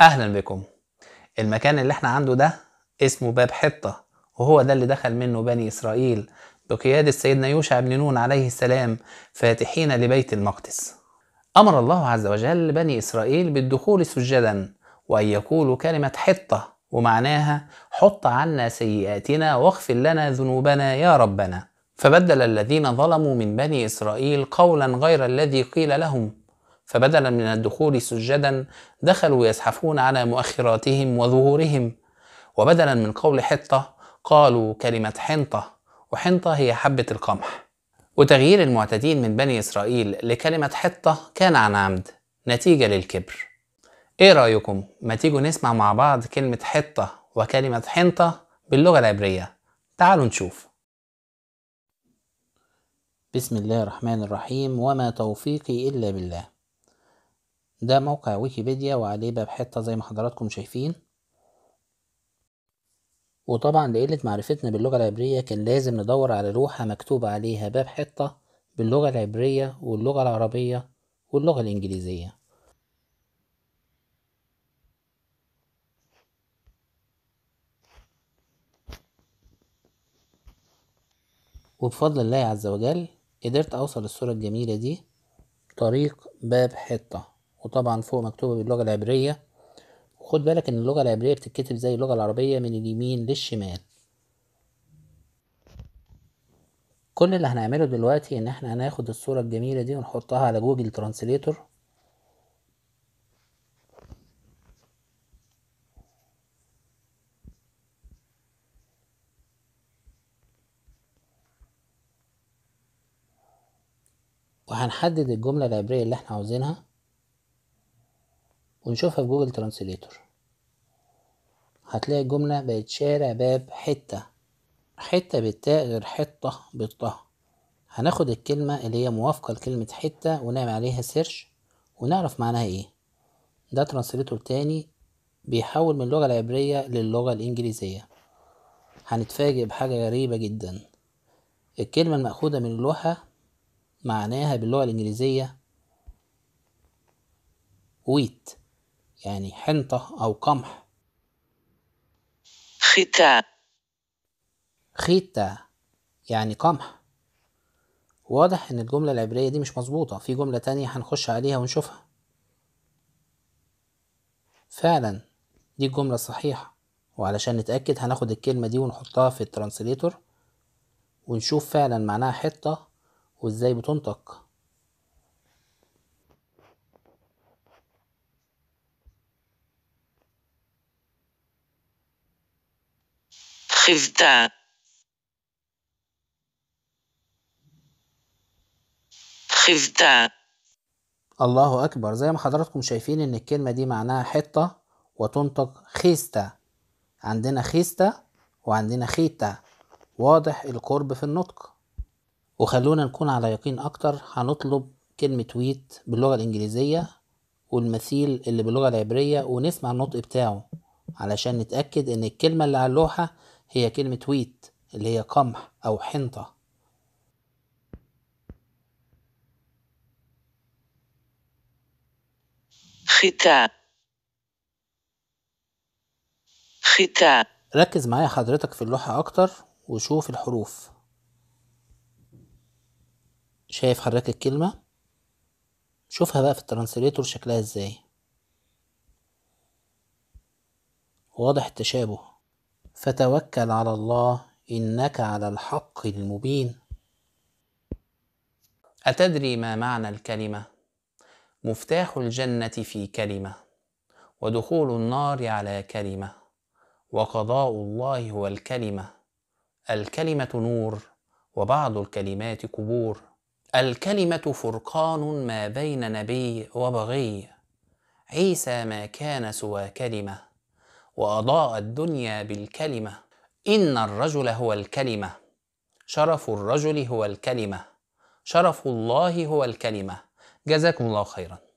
اهلا بكم المكان اللي احنا عنده ده اسمه باب حطة وهو ده اللي دخل منه بني اسرائيل بقيادة سيدنا يوشع بن نون عليه السلام فاتحين لبيت المقدس امر الله عز وجل بني اسرائيل بالدخول سجدا وان يقولوا كلمة حطة ومعناها حط عنا سيئاتنا واغفر لنا ذنوبنا يا ربنا فبدل الذين ظلموا من بني اسرائيل قولا غير الذي قيل لهم فبدلا من الدخول سجدا دخلوا يزحفون على مؤخراتهم وظهورهم وبدلا من قول حطة قالوا كلمة حنطة وحنطة هي حبة القمح وتغيير المعتدين من بني إسرائيل لكلمة حطة كان عن عمد نتيجة للكبر ايه رأيكم ما تيجوا نسمع مع بعض كلمة حطة وكلمة حنطة باللغة العبرية تعالوا نشوف بسم الله الرحمن الرحيم وما توفيقي إلا بالله ده موقع ويكيبيديا وعليه باب حتة زي ما حضراتكم شايفين وطبعا لقلة معرفتنا باللغة العبرية كان لازم ندور على لوحة مكتوب عليها باب حتة باللغة العبرية واللغة العربية واللغة الإنجليزية وبفضل الله عز وجل قدرت أوصل الصورة الجميلة دي طريق باب حته وطبعا فوق مكتوبة باللغة العبرية وخد بالك إن اللغة العبرية بتتكتب زي اللغة العربية من اليمين للشمال كل اللي هنعمله دلوقتي إن احنا هناخد الصورة الجميلة دي ونحطها على جوجل ترانسليتور وهنحدد الجملة العبرية اللي احنا عاوزينها ونشوفها في جوجل ترانسليتور هتلاقي الجملة بقت شارع باب حتة حتة بالتاء غير حتة بالطه هناخد الكلمة اللي هي موافقة لكلمة حتة ونعمل عليها سيرش ونعرف معناها ايه ده ترانسليتور تاني بيحول من اللغة العبرية للغة الإنجليزية هنتفاجئ بحاجة غريبة جدا الكلمة المأخوذة من اللوحة معناها باللغة الإنجليزية wheat يعني حنطة أو قمح خيتا خيتا يعني قمح واضح إن الجملة العبرية دي مش مظبوطة في جملة تانية هنخش عليها ونشوفها فعلا دي الجملة الصحيحة وعلشان نتأكد هناخد الكلمة دي ونحطها في الترانسليتور ونشوف فعلا معناها حتة وازاي بتنطق خفتا خفتا الله أكبر زي ما حضراتكم شايفين إن الكلمة دي معناها حتة وتنطق خيستا عندنا خيستا وعندنا خيتا واضح القرب في النطق وخلونا نكون على يقين أكتر هنطلب كلمة ويت باللغة الإنجليزية والمثيل اللي باللغة العبرية ونسمع النطق بتاعه علشان نتأكد إن الكلمة اللي على اللوحة هي كلمة ويت اللي هي قمح أو حنطة ختان ختان ركز معايا حضرتك في اللوحة أكتر وشوف الحروف شايف حضرتك الكلمة شوفها بقى في الترانسليتور شكلها ازاي واضح التشابه فتوكل على الله إنك على الحق المبين أتدري ما معنى الكلمة؟ مفتاح الجنة في كلمة ودخول النار على كلمة وقضاء الله هو الكلمة الكلمة نور وبعض الكلمات قبور الكلمة فرقان ما بين نبي وبغي عيسى ما كان سوى كلمه وأضاء الدنيا بالكلمة إن الرجل هو الكلمة شرف الرجل هو الكلمة شرف الله هو الكلمة جزاكم الله خيرا